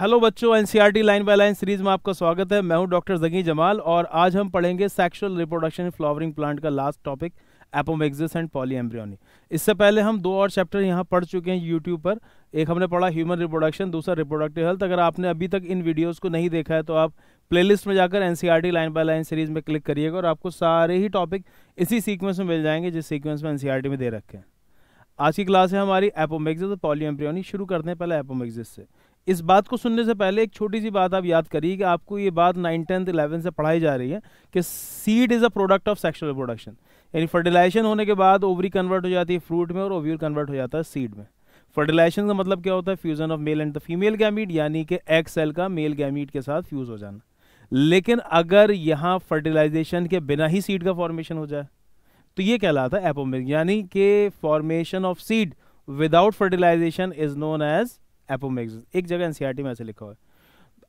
Hello बच्चों NCERT line by line series में आपका स्वागत है मैं हूं डॉक्टर जगी जमाल और आज हम पढ़ेंगे सेक्सुअल रिप्रोडक्शन फ्लावरिंग प्लांट का last topic apomixis and polyembryony इससे पहले हम दो और चैप्टर यहाँ पढ़ चुके हैं यूट्यूब पर एक हमने पढ़ा ह्यूमन रिप्रोडक्शन दूसरा रिप्रोडक्टिव हेल्थ अगर आपने अभी तक इन वीडियोज़ को नहीं देखा है तो आप प्ले में जाकर N line by line series में क्लिक करिएगा और आपको सारे ही टॉपिक इसी सीक्वेंस में मिल जाएंगे जिस सीक्वेंस में एन e में दे रखे हैं आज की क्लास है हमारी एपोमेक्सिस और पॉली शुरू करते हैं पहले एपोमेक्सिस से इस बात को सुनने से पहले एक छोटी सी बात आप याद करिए कि आपको ये बात नाइन टेंथ इलेवन से पढ़ाई जा रही है कि seed is a product of sexual production यानी फर्टिलाइजेशन होने के बाद ओवरी कन्वर्ट हो जाती है फ्रूट में और ओव्यूल कन्वर्ट हो जाता है सीड में फर्टिलाइजेशन का मतलब क्या होता है fusion of male and the female gamete यानी कि एग सेल का मेल गैमीट के साथ फ्यूज़ हो जाना लेकिन अगर यहाँ फर्टिलाइजेशन के बिना ही सीड का फॉर्मेशन हो जाए तो ये कहलाता है एपोमिक यानी कि formation of seed without fertilisation is known as apomixis एक जगह एनसीईआरटी e में ऐसे लिखा हुआ है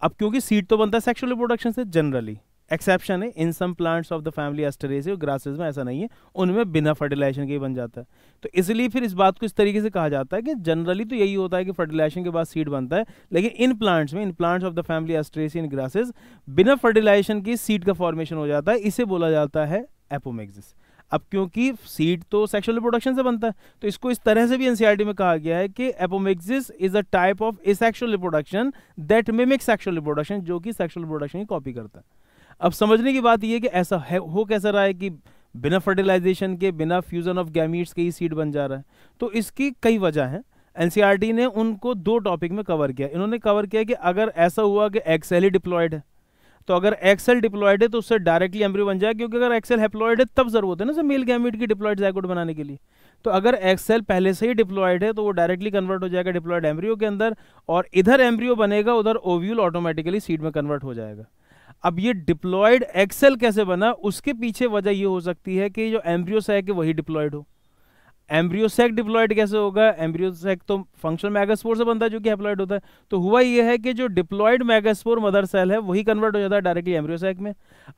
अब क्योंकि सीड तो बनता है सेक्सुअल रिप्रोडक्शन से जनरली एक्सेप्शन है in some plants of the family Asteraceae और ग्रासेस में ऐसा नहीं है उनमें बिना फर्टिलाइजेशन के ही बन जाता है तो इसलिए फिर इस बात को इस तरीके से कहा जाता है कि जनरली तो यही होता है कि फर्टिलाइजेशन के बाद सीड बनता है लेकिन इन प्लांट्स में in plants of the family Asteraceae in grasses बिना फर्टिलाइजेशन की सीड का फॉर्मेशन हो जाता है इसे बोला जाता है एपोमेक्सिस अब क्योंकि सीड तो सेक्सुअल रिप्रोडक्शन से बनता है तो इसको इस तरह से भी एनसीईआरटी e में कहा गया है कि apomixis is a type of a asexual reproduction that mimic sexual reproduction जो कि सेक्सुअल रिप्रोडक्शन की कॉपी करता है अब समझने की बात यह कि ऐसा है हो कैसा रहा है कि बिना फर्टिलाइजेशन के बिना फ्यूजन ऑफ गैमीट्स के ही सीड बन जा रहा है तो इसकी कई वजह हैं एनसीईआरटी e ने उनको दो टॉपिक में कवर किया इन्होंने कवर किया कि अगर ऐसा हुआ कि एक्सेली डिप्लॉयड है तो अगर एक्सेल डिप्लॉयड है तो उससे डायरेक्टली एम्ब्रियो बन जाए क्योंकि अगर एक्सेल हेप्लॉयड है तब जरूरत है ना मेल गैमिट की डिप्लॉयड जाइकोट बनाने के लिए तो अगर एक्सेल पहले से ही डिप्लॉयड है तो वो डायरेक्टली कन्वर्ट हो जाएगा डिप्लॉयड एम्ब्रियो के अंदर और इधर एम्ब्रियो बनेगा उधर ओव्यूल ऑटोमेटिकली सीड में कन्वर्ट हो जाएगा अब ये डिप्लॉयड एक्सेल कैसे बना उसके पीछे वजह ये हो सकती है कि जो एम्ब्रियो से है वही डिप्लॉयड हो एम्ब्रियोसेक डिप्लॉयड कैसे होगा एम्ब्रियोसेक तो फंक्शनल मैगास्पोर से बनता है जो कि हेप्लॉयड होता है तो हुआ यह है कि जो डिप्लॉयड मैगास्पोर मदर सेल है वही कन्वर्ट हो जाता है डायरेक्टली एम्ब्रियोसेक में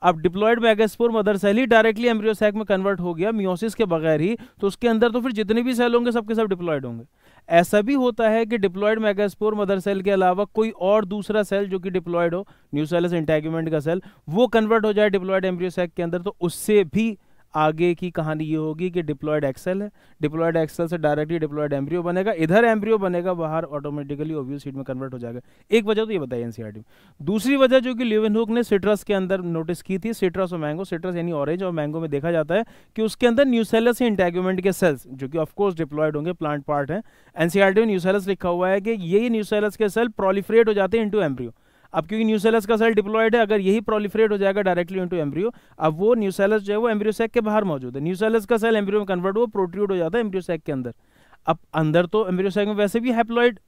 अब डिप्लॉयड मैगास्पोर मदर सेल ही डायरेक्टली एम्ब्रियोसेक में कन्वर्ट हो गया मियोसिस के बगैर ही तो उसके अंदर तो फिर जितने भी सेल होंगे सबके सब डिप्लॉयड होंगे ऐसा भी होता है कि डिप्लॉयड मेगास्पोर मदर सेल के अलावा कोई और दूसरा सेल जो कि डिप्लॉयड हो न्यू सेल इंटैक्यूमेंट का सेल वो कन्वर्ट हो जाए डिप्लॉयड एम्ब्रियोसेक के अंदर तो उससे भी आगे की कहानी ये होगी कि डिप्लॉयड एक्सेल है डिप्लॉयड एक्सेल से डायरेक्टली डिप्लॉयड एम्ब्रियो बनेगा इधर एम्ब्रियो बनेगा बाहर ऑटोमेटिकली ओव्यू सीट में कन्वर्ट हो जाएगा एक वजह तो ये बताइए एनसीआरटी e में दूसरी वजह जो कि लिविन हुक ने सिट्रस के अंदर नोटिस की थी सिट्रस और मैंगो सिट्रस यानी ऑरेंज और मैंगो में देखा जाता है कि उसके अंदर न्यूसेलस इंटेग्यूमेंट के सेल्स जो कि ऑफकोर्स डिप्लॉयड होंगे प्लांट पार्ट है एनसीआरटी में न्यूसेलस लिखा हुआ है कि ये न्यूसेलस के सेल प्रोलिफ्रेट हो जाते हैं इंटू एम्ब्रियो अब क्योंकि न्यूसेलस का सेल डिप्लॉयड है अगर यही प्रोलिफ्रेट हो जाएगा डायरेक्टली इनटू एम्ब्रियो अब वो न्यूसेलस जो है वो एम्ब्रियो सेक के बाहर मौजूद है न्यूसेलस का सेल एम्ब्रियो में कन्वर्ट हुआ प्रोट्रूड हो जाता है एम्ब्रियो सेक के अंदर अब अंदर तो एम्ब्रियो सेक में वैसे भी हैप्लॉइड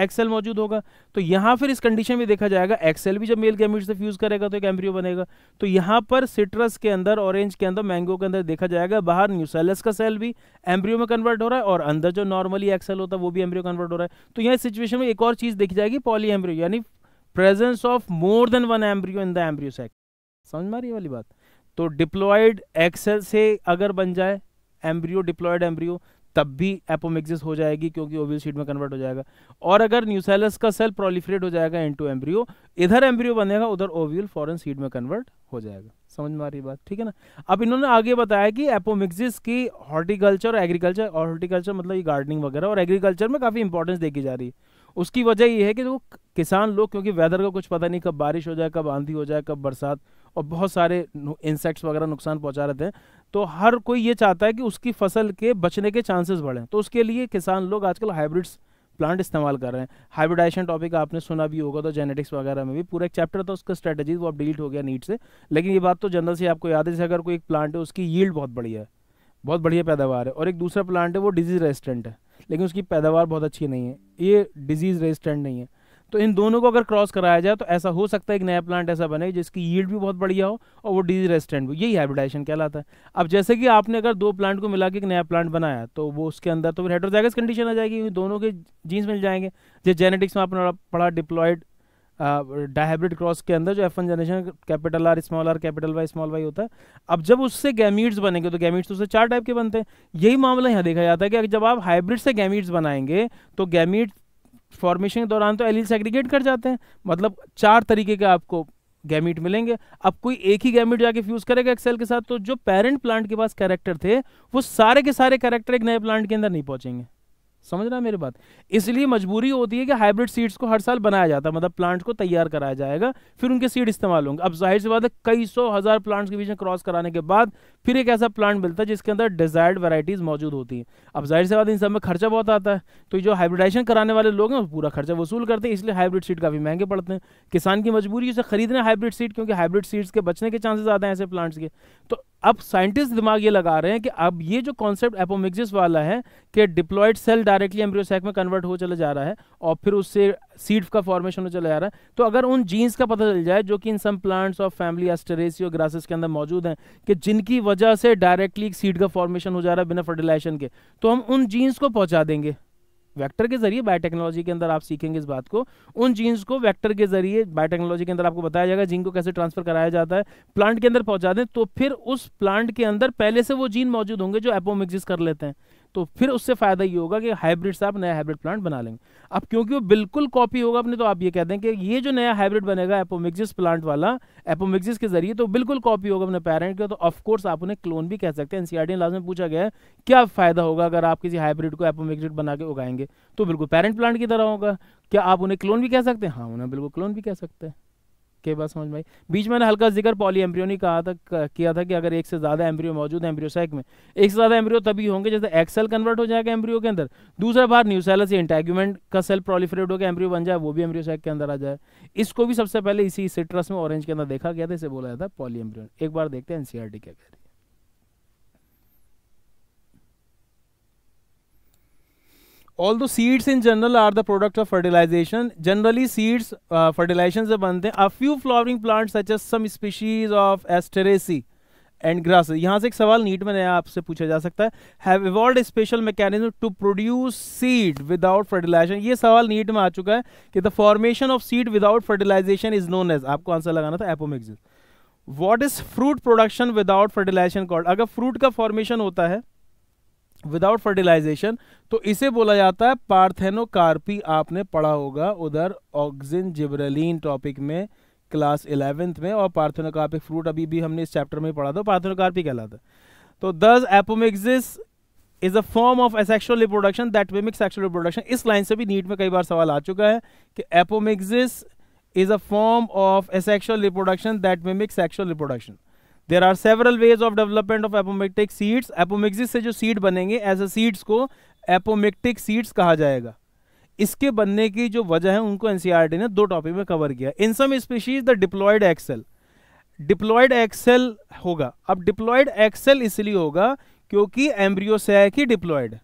एक्सेल मौजूद होगा तो यहाँ फिर इस कंडीशन में देखा जाएगा एक्सेल भी जब मेल गैमिट से फ्यूज करेगा तो एक एम्ब्रियो बनेगा तो यहाँ पर सिट्रस के अंदर ऑरेंज के अंदर मैंगो के अंदर देखा जाएगा बाहर न्यूसेलस का सेल भी एम्ब्रियो में कन्वर्ट हो रहा है और अंदर जो नॉर्मली एक्सेल होता है वो भी एम्ब्रियो कन्वर्ट हो रहा है तो यहाँ सिचुएशन में एक और चीज़ देखी जाएगी पॉली एम्ब्रियो यानी presence of more than one embryo in the embryo sac समझ में रही वाली बात तो डिप्लॉयड एक्सेल से अगर बन जाए एम्ब्रियो डिप्लॉयड एम्ब्रियो तब भी एपोमिक्सिस हो जाएगी क्योंकि ओवियल शीट में कन्वर्ट हो जाएगा और अगर न्यूसेलस का सेल प्रोलिफ्रेट हो जाएगा इनटू एम्ब्रियो इधर एम्ब्रियो बनेगा उधर ओवियल फॉरन सीड में कन्वर्ट हो जाएगा समझ में आ रही बात ठीक है ना अब इन्होंने आगे बताया कि एपोमिक्सिस की हॉर्टिकल्चर और एग्रीकल्चर और हॉर्टिकल्चर मतलब ये गार्डनिंग वगैरह और एग्रीकल्चर में काफ़ी इंपॉर्टेंस देखी जा रही है उसकी वजह ये है कि वो किसान लोग क्योंकि वेदर का कुछ पता नहीं कब बारिश हो जाए कब आंधी हो जाए कब बरसात और बहुत सारे इंसेक्ट्स वगैरह नुकसान पहुंचा रहे थे तो हर कोई ये चाहता है कि उसकी फसल के बचने के चांसेस बढ़ें तो उसके लिए किसान लोग आजकल हाइब्रिड्स प्लांट इस्तेमाल कर रहे हैं हाइब्रिडाइजेशन टॉपिक आपने सुना भी होगा तो जेनेटिक्स वगैरह में भी पूरा एक चैप्टर था उसका स्ट्रेटेजी वो अब डिलीट हो गया नीट से लेकिन ये बात तो जनरल से आपको याद है जैसे अगर कोई एक प्लांट है उसकी यील्ड बहुत बढ़िया है बहुत बढ़िया पैदावार है और एक दूसरा प्लांट है वो डिजीज़ रेजिस्टेंट है लेकिन उसकी पैदावार बहुत अच्छी नहीं है ये डिजीज़ रेजिस्टेंट नहीं है तो इन दोनों को अगर क्रॉस कराया जाए तो ऐसा हो सकता है एक नया प्लांट ऐसा बने जिसकी यील्ड भी बहुत बढ़िया हो और वो डिजीज रेजिस्टेंट भी यही हाइब्रिडाइजेशन कहलाता है अब जैसे कि आपने अगर दो प्लांट को मिला के एक नया प्लांट बनाया तो वो उसके अंदर तो फिर हेड्रोजाइगस कंडीशन आ जाएगी दोनों के जीन्स मिल जाएंगे जो जेनेटिक्स में आपने पढ़ा डिप्लॉयड डाइब्रिड क्रॉस के अंदर जो F one generation capital R small R capital Y small Y होता है अब जब उससे गैमिट्स बनेंगे तो गैमिट्स तो उससे चार टाइप के बनते हैं यही मामला यहाँ देखा जाता है कि जब आप हाइब्रिड से गैमिट्स बनाएंगे तो गैमिट फॉर्मेशन के दौरान तो एलिल सेग्रीगेट कर जाते हैं मतलब चार तरीके के आपको गैमिट मिलेंगे अब कोई एक ही गैमिट जाके फ्यूज करेगा एक्सेल के साथ तो जो पेरेंट प्लांट के पास कैरेक्टर थे वो सारे के सारे कैरेक्टर एक नए प्लांट के अंदर नहीं पहुंचेंगे समझ रहा है मेरी बात इसलिए मजबूरी होती है कि हाइब्रिड सीड्स को हर साल बनाया जाता है मतलब प्लांट्स को तैयार कराया जाएगा फिर उनके सीड इस्तेमाल होंगे अब जाहिर सी बात है कई सौ हज़ार प्लांट्स के बीच में क्रॉस कराने के बाद फिर एक ऐसा प्लांट मिलता है जिसके अंदर डिजायर्ड वैराइटीज़ मौजूद होती हैं अब जाहिर सी बात इन सब में खर्चा बहुत आता है तो जो हाइब्रिडाइजेशन कराने वाले लोग हैं वो पूरा खर्चा वसूल करते हैं इसलिए हाइब्रिड सीड काफ़ी महंगे पड़ते हैं किसान की मजबूरी उसे खरीदना हाइब्रिड सीड क्योंकि हाइब्रिड सीड्स के बचने के चांसेस आते हैं ऐसे प्लांट्स के तो अब साइंटिस्ट दिमाग ये लगा रहे हैं कि अब ये जो कॉन्सेप्ट एपोमिक्सिस वाला है कि डिप्लॉयड सेल डायरेक्टली एम्ब्रियोसैक में कन्वर्ट हो चला जा रहा है और फिर उससे सीड का फॉर्मेशन हो चला जा रहा है तो अगर उन जीन्स का पता चल जाए जो कि इन सम प्लांट्स और फैमिली एस्टरेसी और ग्रासेस के अंदर मौजूद हैं कि जिनकी वजह से डायरेक्टली सीड का फॉर्मेशन हो जा रहा है बिना फर्टिलाइजेशन के तो हम उन जीन्स को पहुँचा देंगे वेक्टर के जरिए बायोटेक्नोलॉजी के अंदर आप सीखेंगे इस बात को उन जीन्स को वेक्टर के जरिए बायोटेक्नोलॉजी के अंदर आपको बताया जाएगा जीन को कैसे ट्रांसफर कराया जाता है प्लांट के अंदर पहुंचा दें तो फिर उस प्लांट के अंदर पहले से वो जीन मौजूद होंगे जो एपोमिक्सिस कर लेते हैं तो फिर उससे फ़ायदा ये होगा कि हाइब्रिड से आप नया हाइब्रिड प्लांट बना लेंगे अब क्योंकि वो बिल्कुल कॉपी होगा अपने तो आप ये कह दें कि ये जो नया हाइब्रिड बनेगा एपोमिक्सिस प्लांट वाला एपोमिक्जिस के जरिए तो बिल्कुल कॉपी होगा अपने पेरेंट का तो ऑफकोर्स आप उन्हें क्लोन भी कह सकते हैं एनसीआरटी लाज में पूछा गया है क्या फ़ायदा होगा अगर आप किसी हाइब्रिड को एपोमिक्जिट बना के उगाएंगे तो बिल्कुल पेरेंट प्लांट की तरह होगा क्या आप उन्हें क्लोन भी कह सकते हैं हाँ उन्हें बिल्कुल क्लोन भी कह सकते हैं आपके बात समझ में आई बीच मैंने हल्का जिक्र पॉली एम्ब्रियो ने कहा था किया था कि अगर एक से ज़्यादा एम्ब्रियो मौजूद है एम्ब्रियोसैक में एक से ज़्यादा एम्ब्रियो तभी होंगे जैसे एक सेल कन्वर्ट हो जाएगा एम्ब्रियो के अंदर दूसरा बाहर न्यूसेलर से इंटैग्यूमेंट का सेल प्रोलिफरेट होकर एम्ब्रियो बन जाए वो भी एम्ब्रियोसैक के अंदर आ जाए इसको भी सबसे पहले इसी सिट्रस में ऑरेंज के अंदर देखा गया था इसे बोला जाता है पॉली एम्ब्रियो एक बार देखते हैं एनसीआर e के कह although seeds in general are the product of fertilisation generally seeds fertilisation से बनते हैं a few flowering plants such as some species of Asteraceae and grass यहाँ से एक सवाल नीट में नया आपसे पूछा जा सकता है have evolve special mechanism to produce seed without fertilisation ये सवाल नीट में आ चुका है कि the formation of seed without fertilisation is known as आपको आंसर लगाना था apomixis what is fruit production without fertilisation called अगर फ्रूट का फॉर्मेशन होता है विदाउट फर्टिलाइजेशन तो इसे बोला जाता है पार्थेनोकार्पी आपने पढ़ा होगा उधर ऑक्सिन जिब्रेलिन टॉपिक में क्लास इलेवेंथ में और पार्थेनोकार्पिक फ्रूट अभी भी हमने इस चैप्टर में पढ़ा था पार्थेनोकार्पी कहलाता तो thus apomixis is a form of asexual reproduction that mimic sexual reproduction इस लाइन से भी नीट में कई बार सवाल आ चुका है कि apomixis is a form of asexual reproduction that mimic sexual reproduction there are several ways of development of apomictic seeds apomixis से जो सीड बनेंगे एज अ सीड्स को एपोमेक्टिक सीड्स कहा जाएगा इसके बनने की जो वजह है उनको एनसीईआरटी e ने दो टॉपिक में कवर किया in some species the diploid egg cell diploid egg cell होगा अब डिप्लॉयड एक्सेल इसलिए होगा क्योंकि एम्ब्रियोसैक ही डिप्लॉयड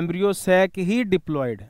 एम्ब्रियोसैक ही डिप्लॉयड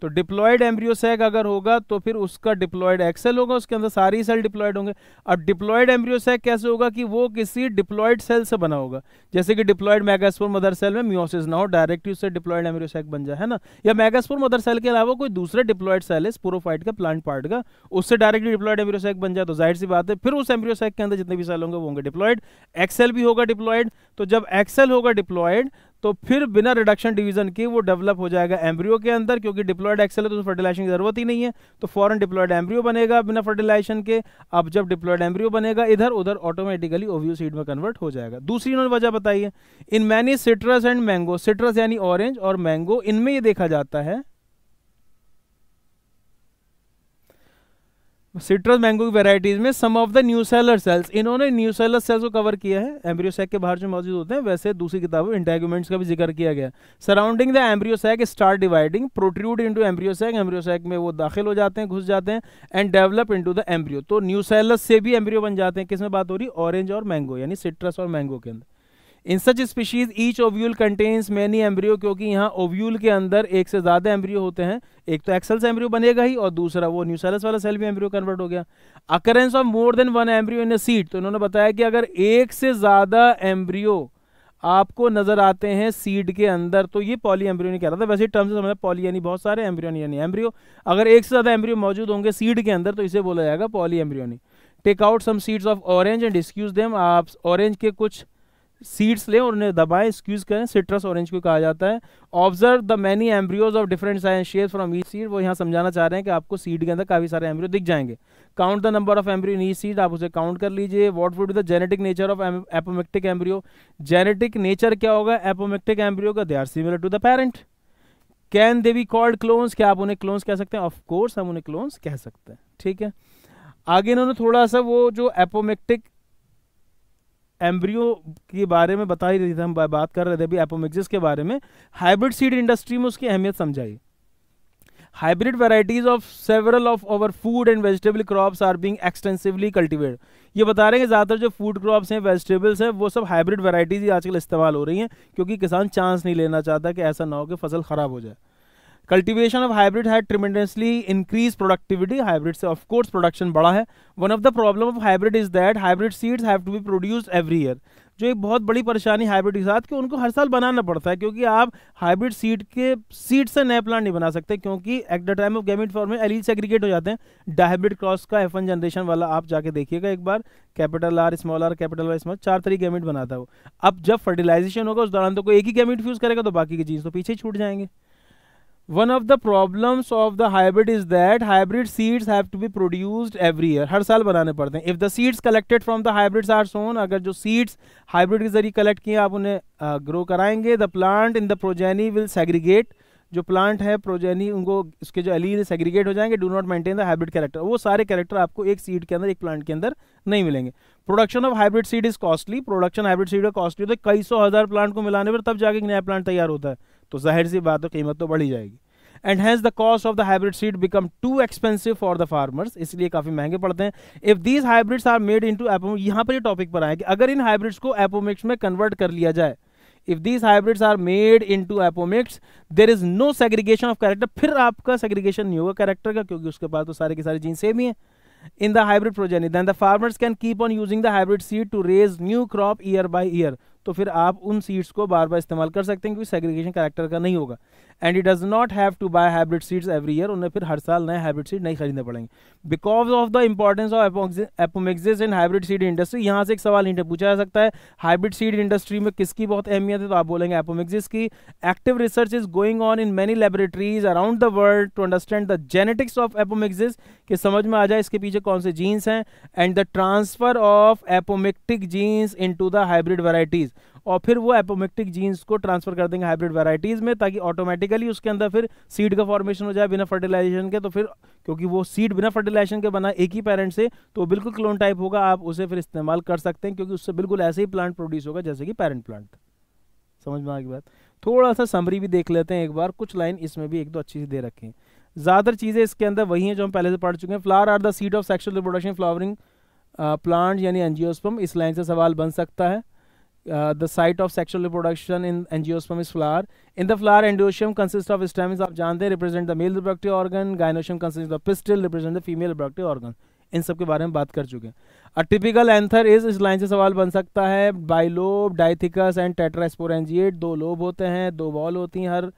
तो डिप्लॉयड एम्ब्रियोसैक अगर होगा तो फिर उसका डिप्लॉयड एक्सेल होगा उसके अंदर सारी सेल डिप्लॉयड होंगे अब डिप्लॉयड एम्ब्रियोसैक कैसे होगा कि वो किसी डिप्लॉयड सेल से बना होगा जैसे कि डिप्लॉयड मैगास्पोर मदर सेल में म्योसिस ना हो डायरेक्टली उससे डिप्लॉयड एम्ब्रियोसैक बन जाए है ना या मैगास्पोर मदर सेल के अलावा कोई दूसरे डिप्लॉयड सेल है स्पोरोफाइट का प्लांट पार्ट का उससे डायरेक्टली डिप्लॉयड एम्ब्रियोसैक बन जाए तो जाहिर सी बात है फिर उस एम्ब्रियोसैक के अंदर जितने भी सेल होंगे वो होंगे डिप्लॉयड एक्सेल भी होगा डिप्लॉयड तो जब एक्सेल होगा डिप्लॉयड तो फिर बिना रिडक्शन डिवीजन के वो डेवलप हो जाएगा एम्ब्रियो के अंदर क्योंकि डिप्लॉयड एक्सेल है तो फर्टिलाइजेशन की जरूरत ही नहीं है तो फॉरन डिप्लॉयड एम्ब्रियो बनेगा बिना फर्टिलाइजेशन के अब जब डिप्लॉयड एम्ब्रियो बनेगा इधर उधर ऑटोमेटिकली ओव्यू सीड में कन्वर्ट हो जाएगा दूसरी इन्होंने वजह बताइए in many citrus and mango citrus यानी ऑरेंज और मैंगो इनमें यह देखा जाता है सिट्रस मैंगो की वेराइटीज में some of the nucellar cells इन्होंने न्यू सेलर सेल्स को कवर किया है एम्ब्रियोसैक के बाहर जो मौजूद होते हैं वैसे दूसरी किताबों इंटेग्यूमेंट्स का भी जिक्र किया गया surrounding the embryo sac start dividing protrude into embryo sac embryo sac में वो दाखिल हो जाते हैं घुस जाते हैं and develop into the embryo तो न्यू सेलर से भी एम्ब्रियो बन जाते हैं किसमें बात हो रही ऑरेंज और मैंगो यानी सिट्रस और मैंगो के अंदर in such species each ovule contains many embryo क्योंकि यहाँ ओव्यूल के अंदर एक से ज़्यादा एम्ब्रियो होते हैं एक तो एक्सल से एम्ब्रियो बनेगा ही और दूसरा वो न्यूसेलस वाला सेल भी एम्ब्रियो कन्वर्ट हो गया occurrence of more than one embryo in a seed तो इन्होंने बताया कि अगर एक से ज़्यादा एम्ब्रियो आपको नज़र आते हैं सीड के अंदर तो ये पॉली एम्ब्रियो नहीं कह रहा था वैसे टर्म में समझा पॉली यानी बहुत सारे एम्ब्रियो यानी एम्ब्रियो अगर एक से ज़्यादा एम्ब्रियो मौजूद होंगे सीड के अंदर तो इसे बोला जाएगा poly embryo take out some seeds of orange and squeeze them आप ऑरेंज के कुछ सीड्स लें और उन्हें दबाएं स्क्यूज करें सिट्रस ऑरेंज को कहा जाता है observe the many embryos of different size shape from each seed वो यहाँ समझाना चाह रहे हैं कि आपको सीड के अंदर काफ़ी सारे एम्ब्रियो दिख जाएंगे count the number of embryo in each seed आप उसे काउंट कर लीजिए what would the genetic nature of apomictic embryo genetic nature क्या होगा एपोमेक्टिक एम्ब्रियो का they are similar to the parent can they be called clones क्या आप उन्हें क्लोन्स कह सकते हैं ऑफ कोर्स हम उन्हें क्लोन्स कह सकते हैं ठीक है आगे इन्होंने थोड़ा सा वो जो एपोमेक्टिक एम्ब्रियो के बारे में बता ही रही थी हम बात कर रहे थे अभी एपोमिक्सिस के बारे में हाइब्रिड सीड इंडस्ट्री में उसकी अहमियत समझाई hybrid varieties of several of our food and vegetable crops are being extensively cultivate ये बता रहे हैं कि ज़्यादातर जो फूड क्रॉप्स हैं वेजिटेबल्स हैं वो सब हाइब्रिड वेराइटीज़ ही आजकल इस्तेमाल हो रही हैं क्योंकि किसान चांस नहीं लेना चाहता कि ऐसा ना हो कि फसल ख़राब हो जाए कल्टीवेशन ऑफ हाइब्रिड है ट्रिमेंडसली इंक्रीज प्रोडक्टिविटी हाइब्रिड से ऑफकोर्स प्रोडक्शन बढ़ा है one of the problem of hybrid is that hybrid seeds have to be produce every year जो एक बहुत बड़ी परेशानी हाइब्रिड के साथ कि उनको हर साल बनाना पड़ता है क्योंकि आप हाइब्रिड सीड के सीड से नए प्लांट नहीं बना सकते क्योंकि at the time of gamete form में एलिज सेग्रीगेट हो जाते हैं डाइब्रिड क्रॉस का एफ जनरेशन वाला आप जाके देखिएगा एक बार capital R small R capital R small चार तरीके गेमिट बनाता है वो अब जब फर्टिलाइजेशन होगा उस दौरान तो कोई एक ही गेमिट फ्यूज़ करेगा तो बाकी की चीज़ तो पीछे ही छूट जाएंगे one of the problems of the hybrid is that hybrid seeds have to be produced every year हर साल बनाने पड़ते हैं if the seeds collected from the hybrids are sown अगर जो सीड्स हाइब्रिड के जरिए कलेक्ट किए आप उन्हें ग्रो कराएंगे the plant in the progeny will segregate जो प्लांट है प्रोजेनी उनको उसके जो अलील सेग्रीगेट हो जाएंगे do not maintain the hybrid character वो सारे कैरेक्टर आपको एक सीड के अंदर एक प्लांट के अंदर नहीं मिलेंगे production of hybrid seed is costly production hybrid seed costly तो कई सौ हज़ार प्लांट को मिलाने पर तब जाके नया प्लांट तैयार होता है तो जाहिर सी बात है कीमत तो बढ़ी जाएगी and hence the cost of the hybrid seed become too expensive for the farmers इसलिए काफ़ी महंगे पड़ते हैं if these hybrids are made into apomicts यहाँ पर ये टॉपिक पर आए कि अगर इन हाइब्रिड्स को एपोमिक्स में कन्वर्ट कर लिया जाए if these hybrids are made into apomicts there is no segregation of character फिर आपका सेग्रीगेशन नहीं होगा कैरेक्टर का क्योंकि उसके पास तो सारे के सारे जीन सेम ही है in the hybrid progeny then the farmers can keep on using the hybrid seed to raise new crop year by year तो फिर आप उन सीड्स को बार बार इस्तेमाल कर सकते हैं क्योंकि सेग्रीगेशन करेक्टर का नहीं होगा and it does not have to buy hybrid seeds every year उन्हें फिर हर साल नए हाइब्रिड सीड नहीं खरीदने पड़ेंगे because of the importance of apomixis in hybrid seed industry यहाँ से एक सवाल इंटर पूछा जा सकता है हाइब्रिड सीड इंडस्ट्री में किसकी बहुत अहमियत है तो आप बोलेंगे एपोमिक्सिस की active research is going on in many laboratories around the world to understand the genetics of apomixis के समझ में आ जाए इसके पीछे कौन से जीन्स हैं and the transfer of apomictic genes into the hybrid varieties और फिर वो एपोमेक्टिक जीन्स को ट्रांसफर कर देंगे हाइब्रिड वेराइटीज़ में ताकि ऑटोमेटिकली उसके अंदर फिर सीड का फॉर्मेशन हो जाए बिना फर्टिलाइजेशन के तो फिर क्योंकि वो सीड बिना फर्टिलाइजेशन के बना एक ही पेरेंट से तो बिल्कुल क्लोन टाइप होगा आप उसे फिर इस्तेमाल कर सकते हैं क्योंकि उससे बिल्कुल ऐसे ही प्लांट प्रोड्यूस होगा जैसे कि पेरेंट प्लांट समझ में आगे बात थोड़ा सा समरी भी देख लेते हैं एक बार कुछ लाइन इसमें भी एक दो अच्छी सी दे रखें ज़्यादातर चीज़ें इसके अंदर वही हैं जो हम पहले से पढ़ चुके हैं flower are the seed of sexual reproduction flowering plant यानी एनजियोस्पम इस लाइन से सवाल बन सकता है Uh, the site of sexual reproduction in angiosperm is flower. In the flower, endoosmium consists of stems. आप जानते हैं represent the male reproductive organ. Gynoosmium consists of pistil represent the female reproductive organ. इन सब के बारे में बात कर चुके हैं अ टिपिकल एंथर इज इस लाइन से सवाल बन सकता है बाइलोब डाइथिकस एंड टेट्रास्पोरेंजिएट दो लोब होते हैं दो बॉल होती हैं हर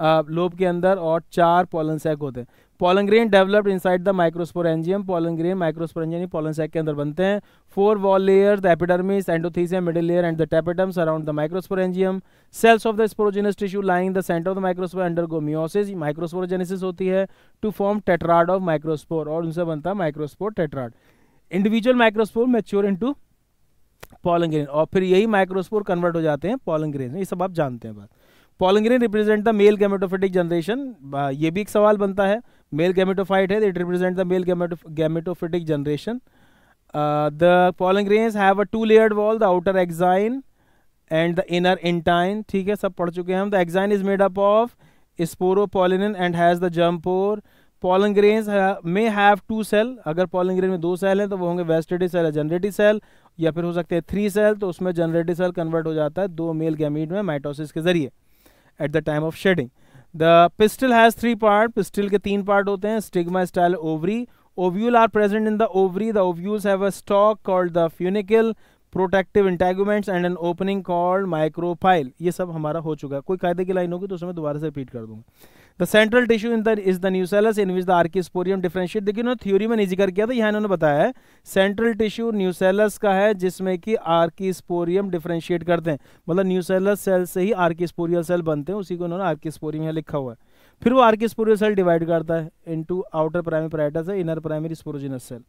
आ, लोब के अंदर और चार पोलन सैक होते हैं pollen grain developed inside the microsporangium microsporangium microsporangium pollen sac के अंदर बनते हैं four wall layer the epidermis endothecium middle layer and the tapetum around the microsporangium cells of the sporogenous tissue lying the centre of the microspore under go meiosis microsporogenesis होती है to form tetrad of microspore और उनसे बनता है microspore tetrad individual microspore mature in into pollen grain और फिर यही microspore convert हो जाते हैं पॉलनग्रेन ये सब आप जानते हैं बात pollen grain represent the male gametophytic generation ये भी एक सवाल बनता है मेल गैमेटोफाइट है it represent the male gametoph gametophytic generation uh, the pollen grains have a two layered wall the and the inner intine ठीक है सब पढ़ चुके हैं हम the exine is made up of sporopollenin and has the germ pore pollen grains may have two cell अगर pollen grain में दो सेल हैं तो वो होंगे वेस्टेटिव सेल या जनरेटिव सेल या फिर हो सकते हैं थ्री सेल तो उसमें जनरेटिव सेल कन्वर्ट हो जाता है दो मेल गैमीट में माइटोसिस के जरिए at the time of shedding the pistil has three part pistil के तीन पार्ट होते हैं stigma style ovary ovule are present in the ovary the ovules have a stalk called the funicle protective integuments and an opening called micropyle ये सब हमारा हो चुका है कोई कायदे की लाइन होगी तो उसमें दोबारा से रिपीट कर दूंगा the central tissue in the is the nucellus in which the archesporium differentiate देखिए उन्होंने थ्योरी में निजी कर किया था यहाँ इन्होंने बताया है सेंट्रल टिश्यू न्यूसेलस का है जिसमें कि आर्किस्पोरियम डिफ्रेंशिएट करते हैं मतलब न्यूसेलस सेल से ही आर्किस्पोरियल सेल बनते हैं उसी को उन्होंने आर्किस्पोरियम यहाँ लिखा हुआ है फिर वो आर्किस्पोरियल सेल डिवाइड करता है इनटू आउटर प्राइमरी पैराइटस है inner primary sporogenous cell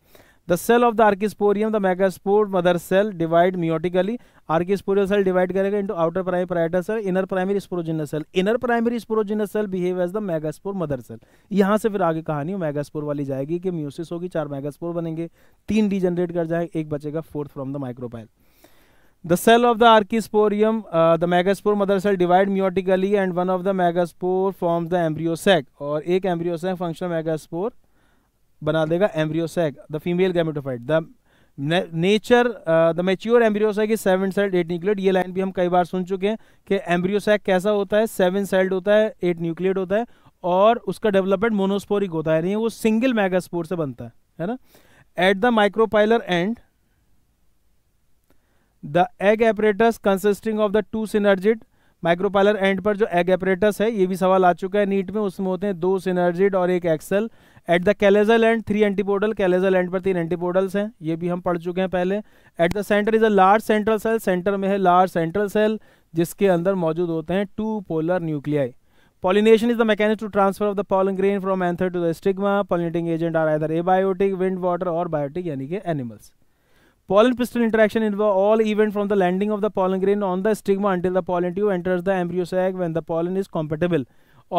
the cell of the archesporium the megaspore mother cell divide meiotically archesporial cell divide करेगा into outer primary parietal cell inner primary sporogenous cell inner primary sporogenous cell behave as the megaspore mother cell यहाँ से फिर आगे कहानी megaspore वाली जाएगी कि meiosis होगी चार मेगास्पोर बनेंगे तीन डी जनरेट कर जाए एक बचेगा fourth from the micropyle the cell of the archesporium the megaspore mother cell divide divide and one of the megaspore form the the और एक embryo sac functional बना देगा embryo sac the female gametophyte the nature the mature embryo sac is seven celled eight nucleate ये line भी हम कई बार सुन चुके हैं कि एम्ब्रियोसैक कैसा होता है सेवन सेल्ड होता है एट न्यूक्लियड होता है और उसका डेवलपमेंट मोनोस्पोरिक होता है नहीं वो सिंगल मैगास्पोर से बनता है है ना at the micropylar end the egg apparatus consisting of the two synergid micropylar end पर जो एग एपरेटस है ये भी सवाल आ चुका है नीट में उसमें होते हैं दो सिनर्जिड और एक egg cell at the chalazal end three antipodal chalazal end पर तीन एंटीपोडल्स हैं ये भी हम पढ़ चुके हैं पहले at the centre is a large central cell centre में है लार्ज सेंट्रल सेल जिसके अंदर मौजूद होते हैं two polar nuclei Pollination is the mechanic to transfer of the pollen grain from anther to the stigma. Agent agent are either abiotic, wind water और biotic यानी कि animals pollen piston interaction involve all event from the landing of the pollen grain on the stigma until the pollen tube enters the embryo sac when the pollen is compatible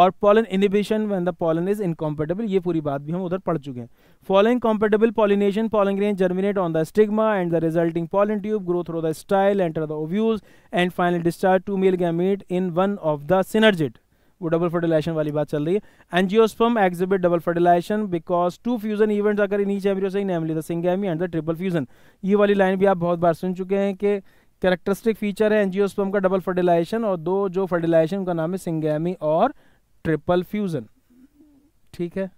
और pollen inhibition when the pollen is incompatible ये पूरी बात भी हम उधर पढ़ चुके हैं following compatible pollination pollen grain germinate on the stigma and the resulting pollen tube grow through the style enter the ovules and final discharge two male gamete in one of the synergid वो double fertilisation वाली बात चल रही है angiosperm exhibit double fertilisation because two fusion events occur in each ही namely the syngamy and the triple fusion ये वाली line भी आप बहुत बार सुन चुके हैं कि कैरेक्टरिस्टिक फीचर है एनजियोस्पम का डबल फर्टिलाइजेशन और दो जो फर्टिलाइजेशन उनका नाम है सिंगेमी और ट्रिपल फ्यूजन ठीक है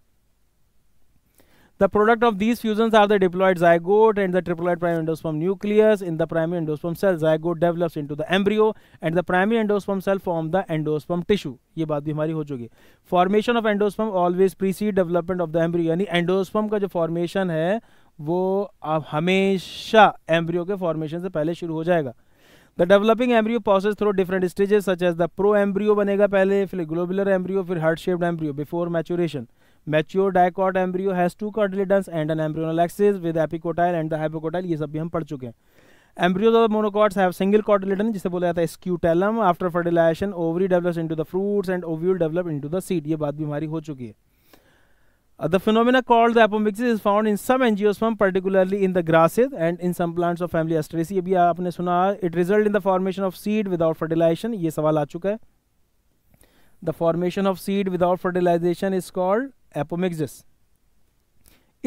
The product of these fusions are the diploid zygote and the triploid primary endosperm nucleus. In the primary endosperm cell, zygote develops into the embryo and the primary endosperm cell form the endosperm tissue. ये बात भी हमारी हो चुकी formation of endosperm always precede development of the embryo यानी endosperm का जो formation है वो हमेशा एम्ब्रियो के फॉर्मेशन से पहले शुरू हो जाएगा the developing embryo process through different stages such as the proembryo banega pehle phir globular embryo phir heart shaped embryo before maturation mature dicot embryo has two cotyledons and an embryonal axis with epicotyl and the hypocotyl ये सब भी हम पढ़ चुके हैं embryos of monocots have single cotyledon जिसे बोला जाता है scutellum after fertilisation ovary develops into the fruits and ovule develop into the seed ये बात भी हमारी हो चुकी है the phenomenon called the apomixis is found in some एनजीओस form particularly in the grasses and in some plants of family Asteraceae अभी आपने सुना it result in the formation of seed without fertilisation ये सवाल आ चुका है the formation of seed without fertilisation is called apomixis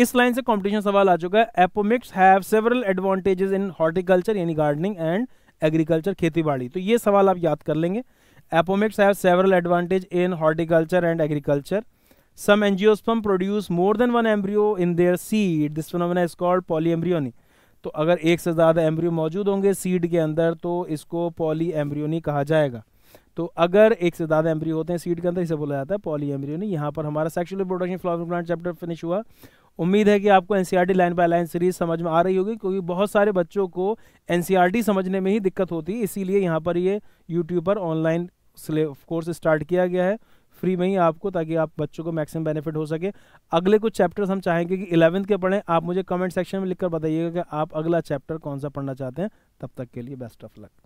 इस लाइन से कंपटीशन सवाल आ चुका है apomixis have several advantages in horticulture यानी गार्डनिंग एंड एग्रीकल्चर खेती बाड़ी तो ये सवाल आप याद कर लेंगे apomixis have several advantage in horticulture and agriculture some some produce more than one embryo in their seed this this is called polyembryony तो अगर एक से ज़्यादा एम्ब्रियो मौजूद होंगे सीड के अंदर तो इसको पॉली एम्ब्रियोनी कहा जाएगा तो अगर एक से ज़्यादा एम्ब्रियो होते हैं सीड के अंदर इसे बोला जाता है पॉली एम्ब्रियो नहीं यहाँ पर हमारा sexual reproduction flower plant chapter finish हुआ उम्मीद है कि आपको an line by line series समझ में आ रही होगी क्योंकि बहुत सारे बच्चों को एन e समझने में ही दिक्कत होती है इसीलिए यहाँ पर ये यूट्यूब पर ऑनलाइन कोर्स स्टार्ट किया गया है फ्री में ही आपको ताकि आप बच्चों को मैक्सिमम बेनिफिट हो सके अगले कुछ चैप्टर्स हम चाहेंगे कि इलेवंथ के पढ़ें आप मुझे कमेंट सेक्शन में लिखकर बताइएगा कि आप अगला चैप्टर कौन सा पढ़ना चाहते हैं तब तक के लिए बेस्ट ऑफ लक